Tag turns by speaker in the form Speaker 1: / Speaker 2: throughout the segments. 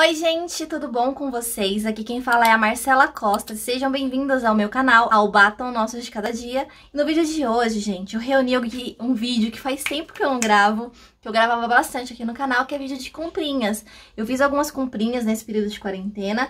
Speaker 1: Oi gente, tudo bom com vocês? Aqui quem fala é a Marcela Costa. Sejam bem-vindos ao meu canal, ao Batom Nosso de Cada Dia. E no vídeo de hoje, gente, eu reuni um vídeo que faz tempo que eu não gravo, que eu gravava bastante aqui no canal, que é vídeo de comprinhas. Eu fiz algumas comprinhas nesse período de quarentena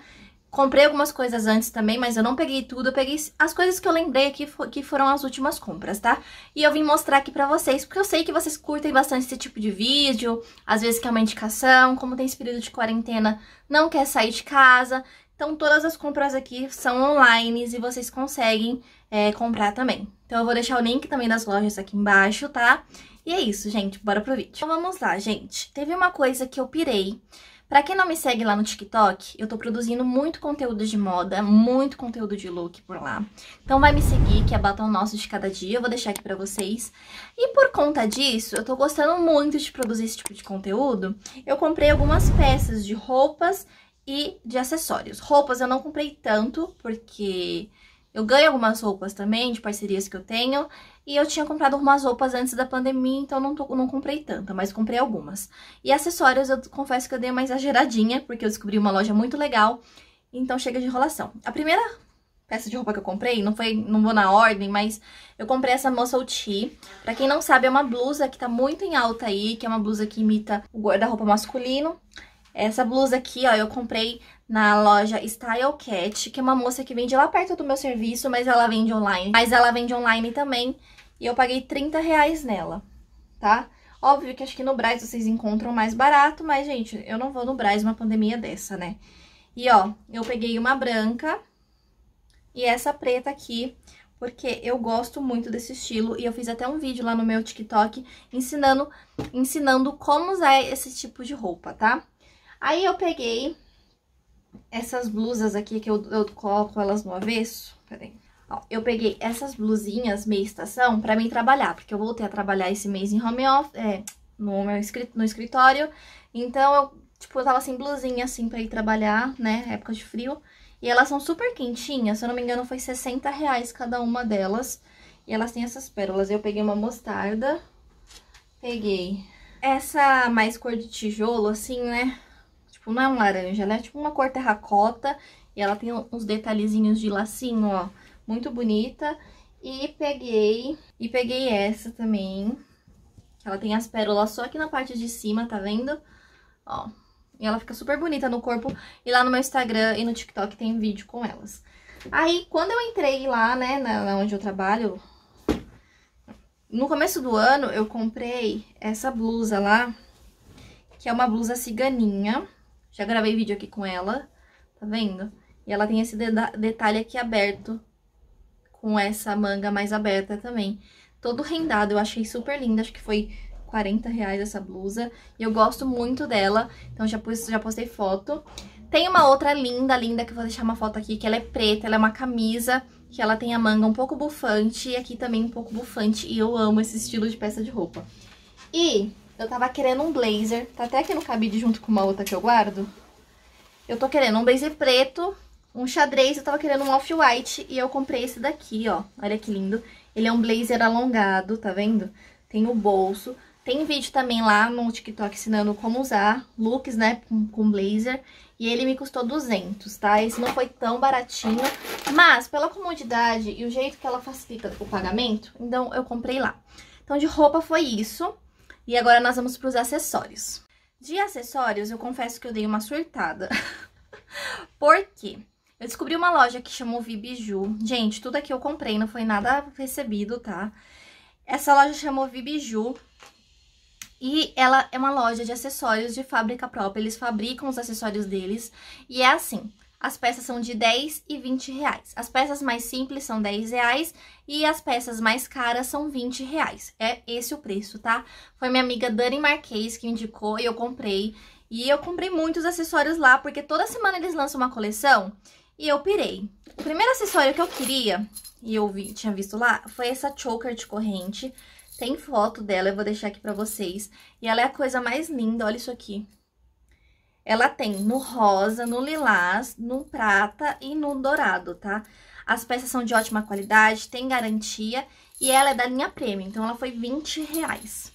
Speaker 1: Comprei algumas coisas antes também, mas eu não peguei tudo, eu peguei as coisas que eu lembrei aqui que foram as últimas compras, tá? E eu vim mostrar aqui pra vocês, porque eu sei que vocês curtem bastante esse tipo de vídeo, às vezes que é uma indicação, como tem esse período de quarentena, não quer sair de casa, então todas as compras aqui são online e vocês conseguem é, comprar também. Então eu vou deixar o link também das lojas aqui embaixo, tá? E é isso, gente, bora pro vídeo. Então vamos lá, gente. Teve uma coisa que eu pirei, para quem não me segue lá no TikTok, eu tô produzindo muito conteúdo de moda, muito conteúdo de look por lá. Então vai me seguir, que é Batom Nosso de Cada Dia, eu vou deixar aqui pra vocês. E por conta disso, eu tô gostando muito de produzir esse tipo de conteúdo. Eu comprei algumas peças de roupas e de acessórios. Roupas eu não comprei tanto, porque eu ganho algumas roupas também, de parcerias que eu tenho. E eu tinha comprado algumas roupas antes da pandemia, então não, tô, não comprei tanta, mas comprei algumas. E acessórios, eu confesso que eu dei uma exageradinha, porque eu descobri uma loja muito legal. Então chega de enrolação. A primeira peça de roupa que eu comprei, não foi, não vou na ordem, mas eu comprei essa Muscle Tee. Pra quem não sabe, é uma blusa que tá muito em alta aí, que é uma blusa que imita o guarda-roupa masculino. Essa blusa aqui, ó, eu comprei na loja Style Cat, que é uma moça que vende lá perto do meu serviço, mas ela vende online. Mas ela vende online também e eu paguei 30 reais nela, tá? Óbvio que acho que no Braz vocês encontram mais barato, mas, gente, eu não vou no Braz uma pandemia dessa, né? E, ó, eu peguei uma branca e essa preta aqui, porque eu gosto muito desse estilo e eu fiz até um vídeo lá no meu TikTok ensinando, ensinando como usar esse tipo de roupa, tá? Aí eu peguei essas blusas aqui que eu, eu coloco elas no avesso, peraí. Ó, eu peguei essas blusinhas meia estação pra mim trabalhar, porque eu voltei a trabalhar esse mês em home office, é, no meu no escritório. Então, eu, tipo, eu tava sem blusinha, assim, pra ir trabalhar, né, época de frio. E elas são super quentinhas, se eu não me engano foi 60 reais cada uma delas. E elas têm essas pérolas. Eu peguei uma mostarda, peguei essa mais cor de tijolo, assim, né? Tipo, não é um laranja, né? É tipo uma cor terracota. E ela tem uns detalhezinhos de lacinho, ó muito bonita. E peguei, e peguei essa também. Ela tem as pérolas só aqui na parte de cima, tá vendo? Ó. E ela fica super bonita no corpo. E lá no meu Instagram e no TikTok tem vídeo com elas. Aí, quando eu entrei lá, né, na, na onde eu trabalho, no começo do ano eu comprei essa blusa lá, que é uma blusa ciganinha. Já gravei vídeo aqui com ela, tá vendo? E ela tem esse detalhe aqui aberto com essa manga mais aberta também. Todo rendado, eu achei super linda, acho que foi 40 reais essa blusa. E eu gosto muito dela, então já, pus, já postei foto. Tem uma outra linda, linda, que eu vou deixar uma foto aqui, que ela é preta, ela é uma camisa, que ela tem a manga um pouco bufante, e aqui também um pouco bufante, e eu amo esse estilo de peça de roupa. E eu tava querendo um blazer, tá até aqui no cabide junto com uma outra que eu guardo. Eu tô querendo um blazer preto, um xadrez, eu tava querendo um off-white e eu comprei esse daqui, ó. Olha que lindo. Ele é um blazer alongado, tá vendo? Tem o bolso. Tem vídeo também lá no TikTok ensinando como usar looks, né, com, com blazer. E ele me custou 200, tá? Esse não foi tão baratinho, mas pela comodidade e o jeito que ela facilita o pagamento, então eu comprei lá. Então de roupa foi isso. E agora nós vamos pros acessórios. De acessórios, eu confesso que eu dei uma surtada. Por quê? Eu descobri uma loja que chamou Vibiju. Gente, tudo aqui eu comprei, não foi nada recebido, tá? Essa loja chamou Vibiju. E ela é uma loja de acessórios de fábrica própria. Eles fabricam os acessórios deles. E é assim, as peças são de 10 e 20 reais. As peças mais simples são 10 reais e as peças mais caras são 20 reais. É esse o preço, tá? Foi minha amiga Dani Marquês que indicou e eu comprei. E eu comprei muitos acessórios lá, porque toda semana eles lançam uma coleção. E eu pirei. O primeiro acessório que eu queria, e eu vi, tinha visto lá, foi essa choker de corrente. Tem foto dela, eu vou deixar aqui pra vocês. E ela é a coisa mais linda, olha isso aqui. Ela tem no rosa, no lilás, no prata e no dourado, tá? As peças são de ótima qualidade, tem garantia e ela é da linha premium, então ela foi 20 reais.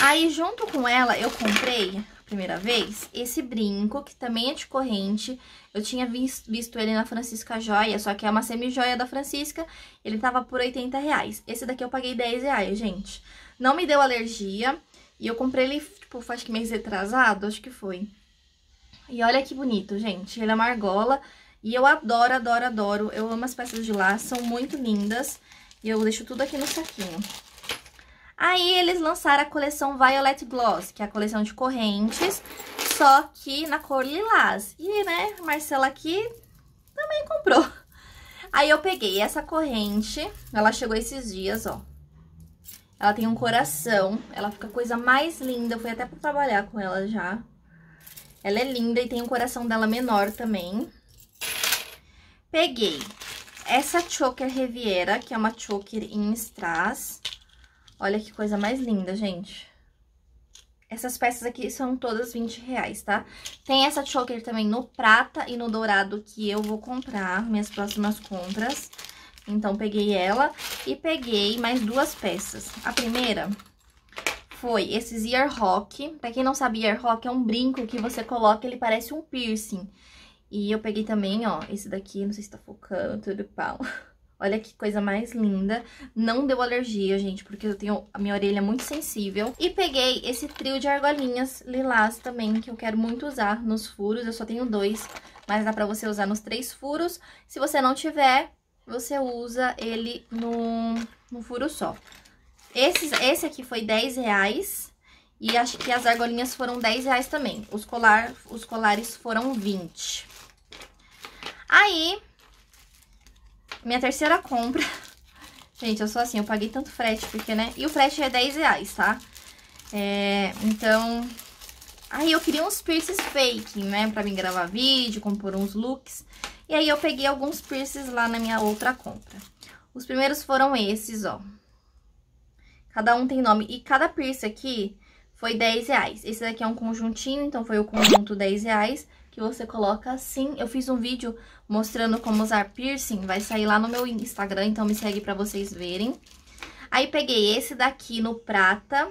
Speaker 1: Aí, junto com ela, eu comprei primeira vez, esse brinco, que também é de corrente, eu tinha visto, visto ele na Francisca Joia, só que é uma semi-joia da Francisca, ele tava por 80 reais. Esse daqui eu paguei 10 reais, gente. Não me deu alergia, e eu comprei ele, tipo, faz que mês retrasado, acho que foi. E olha que bonito, gente, ele é uma argola, e eu adoro, adoro, adoro, eu amo as peças de lá, são muito lindas, e eu deixo tudo aqui no saquinho. Aí eles lançaram a coleção Violet Gloss, que é a coleção de correntes, só que na cor lilás. E, né, Marcela aqui também comprou. Aí eu peguei essa corrente, ela chegou esses dias, ó. Ela tem um coração, ela fica a coisa mais linda, eu fui até pra trabalhar com ela já. Ela é linda e tem o um coração dela menor também. Peguei essa choker Riviera, que é uma choker em strass. Olha que coisa mais linda, gente. Essas peças aqui são todas 20 reais, tá? Tem essa choker também no prata e no dourado que eu vou comprar, minhas próximas compras. Então, peguei ela e peguei mais duas peças. A primeira foi esses ear rock. Pra quem não sabe, ear rock é um brinco que você coloca, ele parece um piercing. E eu peguei também, ó, esse daqui, não sei se tá focando, tudo pau. Olha que coisa mais linda. Não deu alergia, gente, porque eu tenho a minha orelha é muito sensível. E peguei esse trio de argolinhas lilás também, que eu quero muito usar nos furos. Eu só tenho dois, mas dá pra você usar nos três furos. Se você não tiver, você usa ele num, num furo só. Esse, esse aqui foi 10 reais. E acho que as argolinhas foram 10 reais também. Os, colar, os colares foram 20. Aí, minha terceira compra. Gente, eu sou assim, eu paguei tanto frete, porque, né? E o frete é 10 reais, tá? É, então... Aí eu queria uns piercings fake, né? Pra mim gravar vídeo, compor uns looks. E aí eu peguei alguns piercings lá na minha outra compra. Os primeiros foram esses, ó. Cada um tem nome. E cada piercing aqui foi 10 reais. Esse daqui é um conjuntinho, então foi o conjunto 10 reais que você coloca assim. Eu fiz um vídeo mostrando como usar piercing, vai sair lá no meu Instagram, então me segue pra vocês verem. Aí peguei esse daqui no prata,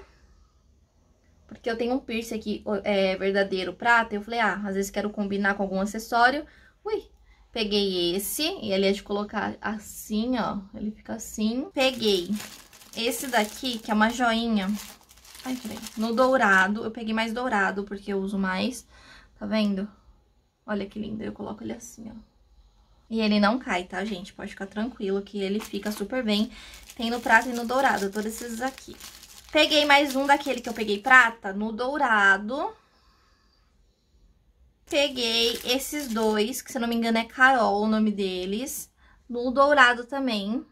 Speaker 1: porque eu tenho um piercing aqui é, verdadeiro prata, eu falei, ah, às vezes quero combinar com algum acessório. Ui, peguei esse, e ele é de colocar assim, ó, ele fica assim. Peguei esse daqui, que é uma joinha, ai, peraí, no dourado, eu peguei mais dourado, porque eu uso mais, tá vendo? Olha que lindo, eu coloco ele assim, ó. E ele não cai, tá, gente? Pode ficar tranquilo que ele fica super bem. Tem no prata e no dourado, todos esses aqui. Peguei mais um daquele que eu peguei prata, no dourado. Peguei esses dois, que se não me engano é Carol o nome deles. No dourado também,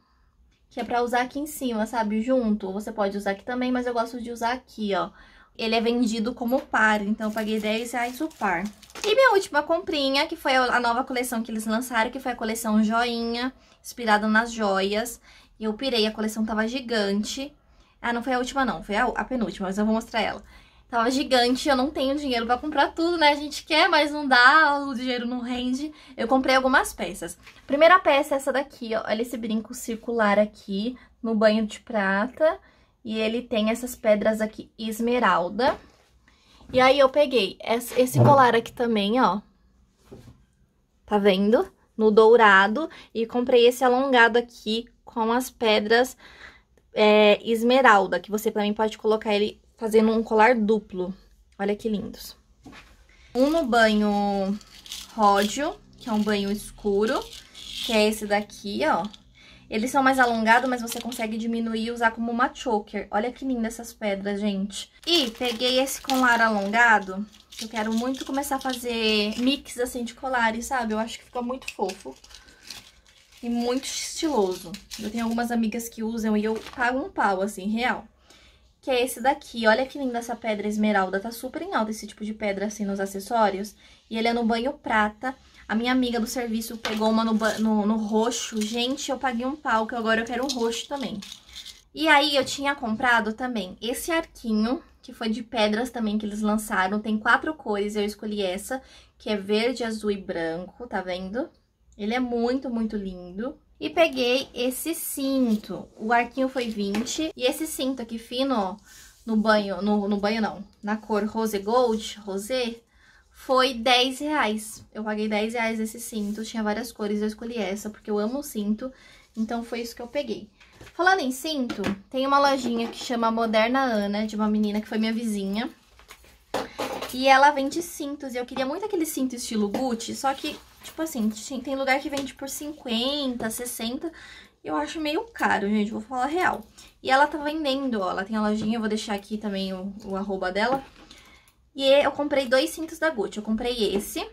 Speaker 1: que é pra usar aqui em cima, sabe? Junto. Você pode usar aqui também, mas eu gosto de usar aqui, ó. Ele é vendido como par, então eu paguei 10 reais o par. E minha última comprinha, que foi a nova coleção que eles lançaram, que foi a coleção Joinha, inspirada nas joias. Eu pirei, a coleção tava gigante. Ah, não foi a última não, foi a, a penúltima, mas eu vou mostrar ela. Tava gigante, eu não tenho dinheiro pra comprar tudo, né? A gente quer, mas não dá, o dinheiro não rende. Eu comprei algumas peças. Primeira peça é essa daqui, ó. Olha esse brinco circular aqui, no banho de prata. E ele tem essas pedras aqui esmeralda. E aí eu peguei esse colar aqui também, ó. Tá vendo? No dourado. E comprei esse alongado aqui com as pedras é, esmeralda. Que você também pode colocar ele fazendo um colar duplo. Olha que lindos. Um no banho ródio, que é um banho escuro. Que é esse daqui, ó. Eles são mais alongados, mas você consegue diminuir e usar como uma choker. Olha que linda essas pedras, gente. E peguei esse colar alongado. Eu quero muito começar a fazer mix, assim, de colares, sabe? Eu acho que ficou muito fofo. E muito estiloso. Eu tenho algumas amigas que usam e eu pago um pau, assim, real que é esse daqui. Olha que linda essa pedra esmeralda, tá super em alta esse tipo de pedra assim nos acessórios. E ele é no banho prata. A minha amiga do serviço pegou uma no, no, no roxo. Gente, eu paguei um pau, que agora eu quero um roxo também. E aí, eu tinha comprado também esse arquinho, que foi de pedras também que eles lançaram. Tem quatro cores, eu escolhi essa, que é verde, azul e branco, tá vendo? Ele é muito, muito lindo. E peguei esse cinto. O arquinho foi 20. E esse cinto aqui fino, ó, no banho, no, no banho não, na cor rose gold, rosé, foi 10 reais. Eu paguei 10 reais esse cinto, tinha várias cores, eu escolhi essa porque eu amo cinto, então foi isso que eu peguei. Falando em cinto, tem uma lojinha que chama Moderna Ana, de uma menina que foi minha vizinha. E ela vende cintos, e eu queria muito aquele cinto estilo Gucci, só que Tipo assim, tem lugar que vende por 50, 60. Eu acho meio caro, gente, vou falar real. E ela tá vendendo, ó, ela tem a lojinha, eu vou deixar aqui também o, o arroba dela. E é, eu comprei dois cintos da Gucci, eu comprei esse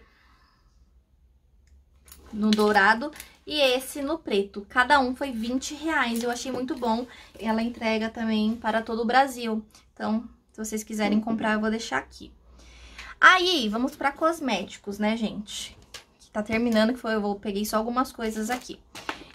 Speaker 1: no dourado e esse no preto. Cada um foi 20 reais, eu achei muito bom. Ela entrega também para todo o Brasil, então se vocês quiserem comprar eu vou deixar aqui. Aí, vamos para cosméticos, né, gente? tá terminando, que foi, eu peguei só algumas coisas aqui.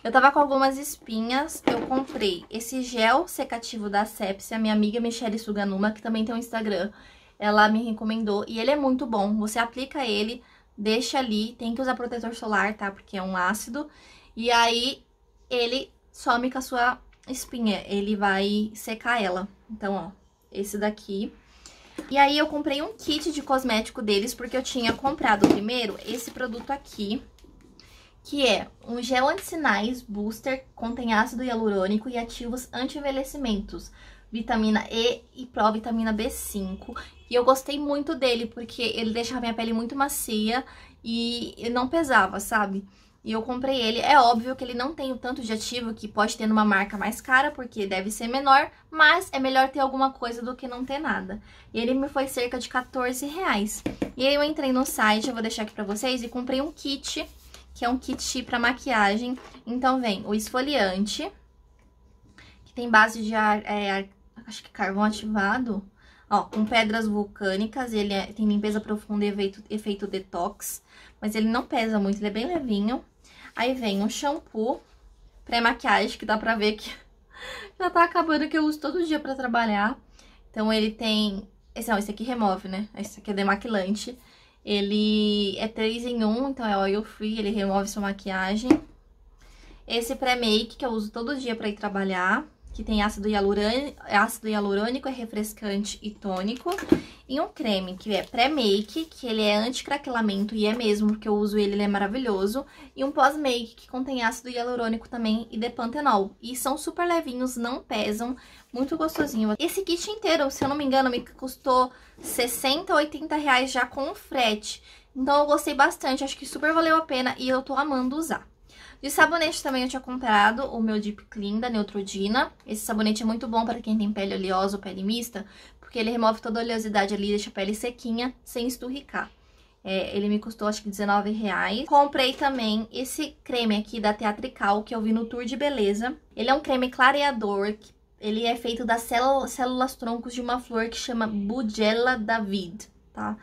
Speaker 1: Eu tava com algumas espinhas, eu comprei esse gel secativo da Sepsi a minha amiga Michelle Suganuma, que também tem um Instagram, ela me recomendou, e ele é muito bom, você aplica ele, deixa ali, tem que usar protetor solar, tá, porque é um ácido, e aí ele some com a sua espinha, ele vai secar ela. Então, ó, esse daqui e aí eu comprei um kit de cosmético deles, porque eu tinha comprado primeiro esse produto aqui, que é um gel anti-sinais booster, contém ácido hialurônico e ativos anti-envelhecimentos, vitamina E e pró-vitamina B5. E eu gostei muito dele, porque ele deixava minha pele muito macia e não pesava, sabe? E eu comprei ele. É óbvio que ele não tem o tanto de ativo que pode ter numa marca mais cara, porque deve ser menor, mas é melhor ter alguma coisa do que não ter nada. E ele me foi cerca de 14 reais. E aí eu entrei no site, eu vou deixar aqui pra vocês, e comprei um kit, que é um kit pra maquiagem. Então vem o esfoliante, que tem base de ar, é, ar acho que carvão ativado, ó, com pedras vulcânicas, ele é, tem limpeza profunda e efeito, efeito detox, mas ele não pesa muito, ele é bem levinho. Aí vem um shampoo pré-maquiagem, que dá pra ver que já tá acabando, que eu uso todo dia pra trabalhar. Então ele tem... Esse, não, esse aqui remove, né? Esse aqui é demaquilante. Ele é 3 em 1, então é oil free, ele remove sua maquiagem. Esse pré-make, que eu uso todo dia pra ir trabalhar que tem ácido hialurônico, ácido hialurônico, é refrescante e tônico. E um creme que é pré-make, que ele é anti-craquelamento e é mesmo, porque eu uso ele, ele é maravilhoso. E um pós-make que contém ácido hialurônico também e depantenol. E são super levinhos, não pesam, muito gostosinho. Esse kit inteiro, se eu não me engano, me custou 60, 80 reais já com frete. Então eu gostei bastante, acho que super valeu a pena e eu tô amando usar. De sabonete também eu tinha comprado o meu Deep Clean da Neutrodina. Esse sabonete é muito bom para quem tem pele oleosa ou pele mista, porque ele remove toda a oleosidade ali, deixa a pele sequinha, sem esturricar. É, ele me custou acho que 19 reais. Comprei também esse creme aqui da Teatrical, que eu vi no Tour de Beleza. Ele é um creme clareador, ele é feito das células, células troncos de uma flor que chama Bugella David, tá?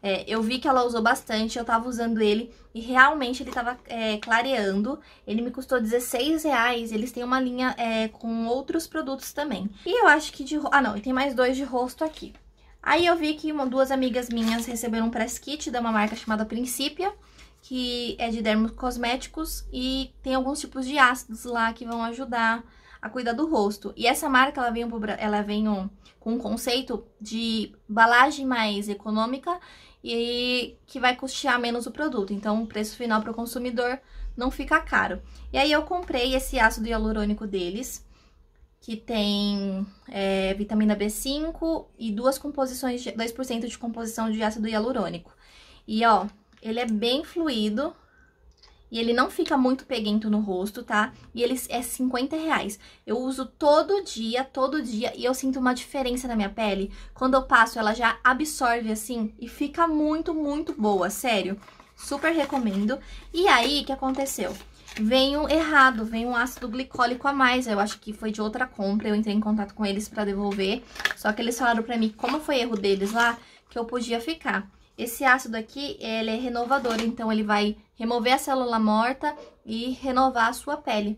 Speaker 1: É, eu vi que ela usou bastante, eu tava usando ele e realmente ele tava é, clareando. Ele me custou 16 reais, eles têm uma linha é, com outros produtos também. E eu acho que de... Ah, não, e tem mais dois de rosto aqui. Aí eu vi que uma, duas amigas minhas receberam um press kit da uma marca chamada Princípia, que é de dermocosméticos e tem alguns tipos de ácidos lá que vão ajudar a cuidar do rosto. E essa marca, ela vem, ela vem um, com um conceito de balagem mais econômica e que vai custear menos o produto. Então, o preço final para o consumidor não fica caro. E aí eu comprei esse ácido hialurônico deles, que tem é, vitamina B5 e duas composições, de, 2% de composição de ácido hialurônico. E ó, ele é bem fluido, e ele não fica muito peguento no rosto, tá? E ele é 50 reais. Eu uso todo dia, todo dia, e eu sinto uma diferença na minha pele. Quando eu passo, ela já absorve assim e fica muito, muito boa, sério. Super recomendo. E aí, o que aconteceu? Venho errado, vem um ácido glicólico a mais. Eu acho que foi de outra compra, eu entrei em contato com eles pra devolver. Só que eles falaram pra mim, como foi erro deles lá, que eu podia ficar. Esse ácido aqui, ele é renovador, então ele vai remover a célula morta e renovar a sua pele.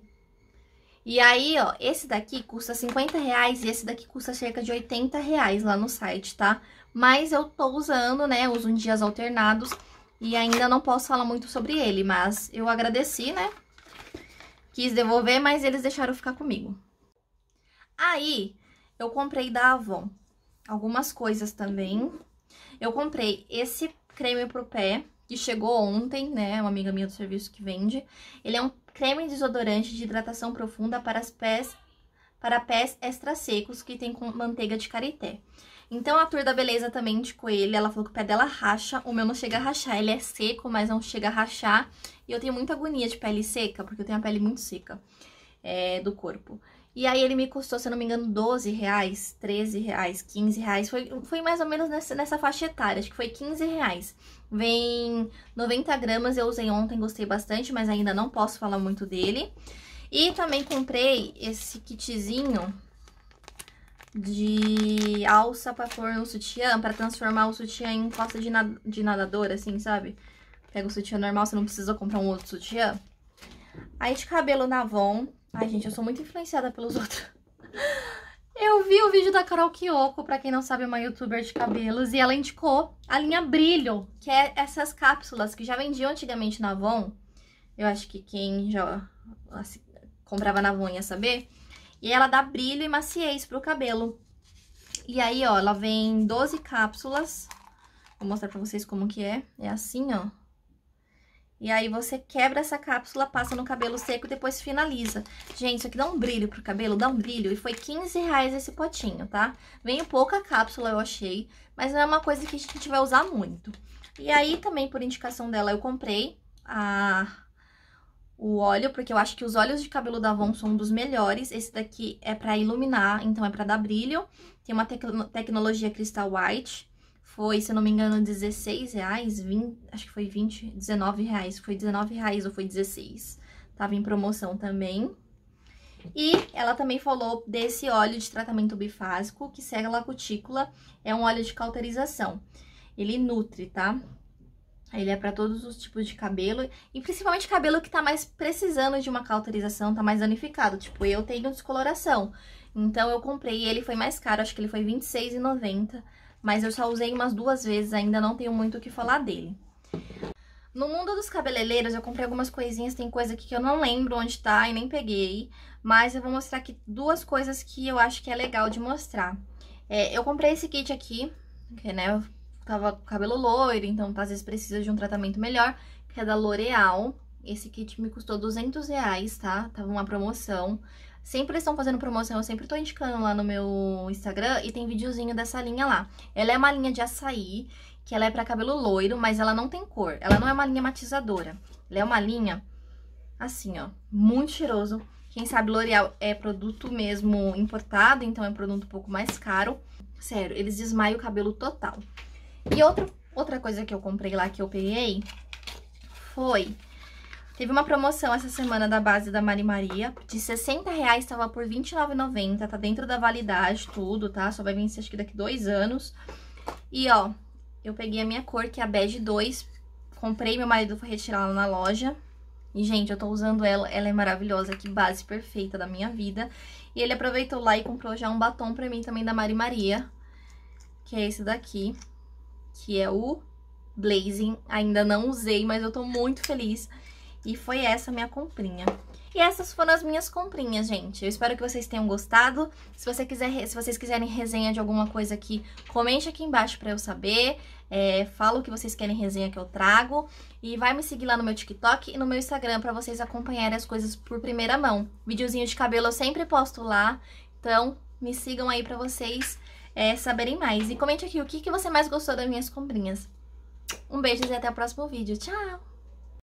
Speaker 1: E aí, ó, esse daqui custa 50 reais e esse daqui custa cerca de 80 reais lá no site, tá? Mas eu tô usando, né, uso em dias alternados e ainda não posso falar muito sobre ele, mas eu agradeci, né? Quis devolver, mas eles deixaram ficar comigo. Aí, eu comprei da Avon algumas coisas também, eu comprei esse creme pro pé, que chegou ontem, né? Uma amiga minha do serviço que vende. Ele é um creme desodorante de hidratação profunda para as pés para pés extra secos que tem com manteiga de karité. Então a Tour da Beleza também indicou ele, ela falou que o pé dela racha, o meu não chega a rachar, ele é seco, mas não chega a rachar. E eu tenho muita agonia de pele seca, porque eu tenho a pele muito seca é, do corpo. E aí ele me custou, se eu não me engano, 12 reais, 13 reais, 15 reais. Foi, foi mais ou menos nessa, nessa faixa etária, acho que foi 15 reais. Vem 90 gramas, eu usei ontem, gostei bastante, mas ainda não posso falar muito dele. E também comprei esse kitzinho de alça pra pôr no sutiã, pra transformar o sutiã em costa de, de nadador, assim, sabe? Pega o sutiã normal, você não precisa comprar um outro sutiã. Aí de cabelo na Avon, Ai, gente, eu sou muito influenciada pelos outros. Eu vi o vídeo da Carol Kiyoko, pra quem não sabe, é uma youtuber de cabelos, e ela indicou a linha Brilho, que é essas cápsulas que já vendiam antigamente na Avon. Eu acho que quem já comprava na Avon ia saber. E ela dá brilho e maciez pro cabelo. E aí, ó, ela vem 12 cápsulas. Vou mostrar pra vocês como que é. É assim, ó. E aí você quebra essa cápsula, passa no cabelo seco e depois finaliza. Gente, isso aqui dá um brilho pro cabelo, dá um brilho. E foi 15 reais esse potinho, tá? Veio pouca cápsula, eu achei, mas não é uma coisa que a gente vai usar muito. E aí também, por indicação dela, eu comprei a... o óleo, porque eu acho que os óleos de cabelo da Avon são um dos melhores. Esse daqui é pra iluminar, então é pra dar brilho. Tem uma tec... tecnologia Crystal White, foi, se eu não me engano, 16 reais, 20, acho que foi 20, 19 reais, foi 19 reais ou foi 16, tava em promoção também. E ela também falou desse óleo de tratamento bifásico, que cega a cutícula, é um óleo de cauterização. Ele nutre, tá? Ele é para todos os tipos de cabelo, e principalmente cabelo que tá mais precisando de uma cauterização, tá mais danificado. Tipo, eu tenho descoloração, então eu comprei ele, foi mais caro, acho que ele foi R$26,90 mas eu só usei umas duas vezes, ainda não tenho muito o que falar dele. No mundo dos cabeleireiros, eu comprei algumas coisinhas, tem coisa aqui que eu não lembro onde tá e nem peguei, mas eu vou mostrar aqui duas coisas que eu acho que é legal de mostrar. É, eu comprei esse kit aqui, que né, eu tava com cabelo loiro, então às vezes precisa de um tratamento melhor, que é da L'Oreal. Esse kit me custou 200 reais, tá? Tava uma promoção. Sempre estão fazendo promoção, eu sempre tô indicando lá no meu Instagram e tem videozinho dessa linha lá. Ela é uma linha de açaí, que ela é pra cabelo loiro, mas ela não tem cor. Ela não é uma linha matizadora. Ela é uma linha assim, ó, muito cheiroso. Quem sabe L'Oreal é produto mesmo importado, então é um produto um pouco mais caro. Sério, eles desmaiam o cabelo total. E outro, outra coisa que eu comprei lá, que eu peguei, foi Teve uma promoção essa semana da base da Mari Maria. De 60 reais tava por R$29,90, Tá dentro da validade, tudo, tá? Só vai vencer acho que daqui dois anos. E ó, eu peguei a minha cor, que é a bege 2. Comprei, meu marido foi retirar ela na loja. E, gente, eu tô usando ela, ela é maravilhosa, que base perfeita da minha vida. E ele aproveitou lá e comprou já um batom pra mim também da Mari Maria, que é esse daqui, que é o Blazing. Ainda não usei, mas eu tô muito feliz e foi essa minha comprinha. E essas foram as minhas comprinhas, gente. Eu espero que vocês tenham gostado. Se, você quiser, se vocês quiserem resenha de alguma coisa aqui, comente aqui embaixo pra eu saber. É, fala o que vocês querem resenha que eu trago. E vai me seguir lá no meu TikTok e no meu Instagram pra vocês acompanharem as coisas por primeira mão. Videozinho de cabelo eu sempre posto lá. Então, me sigam aí pra vocês é, saberem mais. E comente aqui o que, que você mais gostou das minhas comprinhas. Um beijo e até o próximo vídeo. Tchau!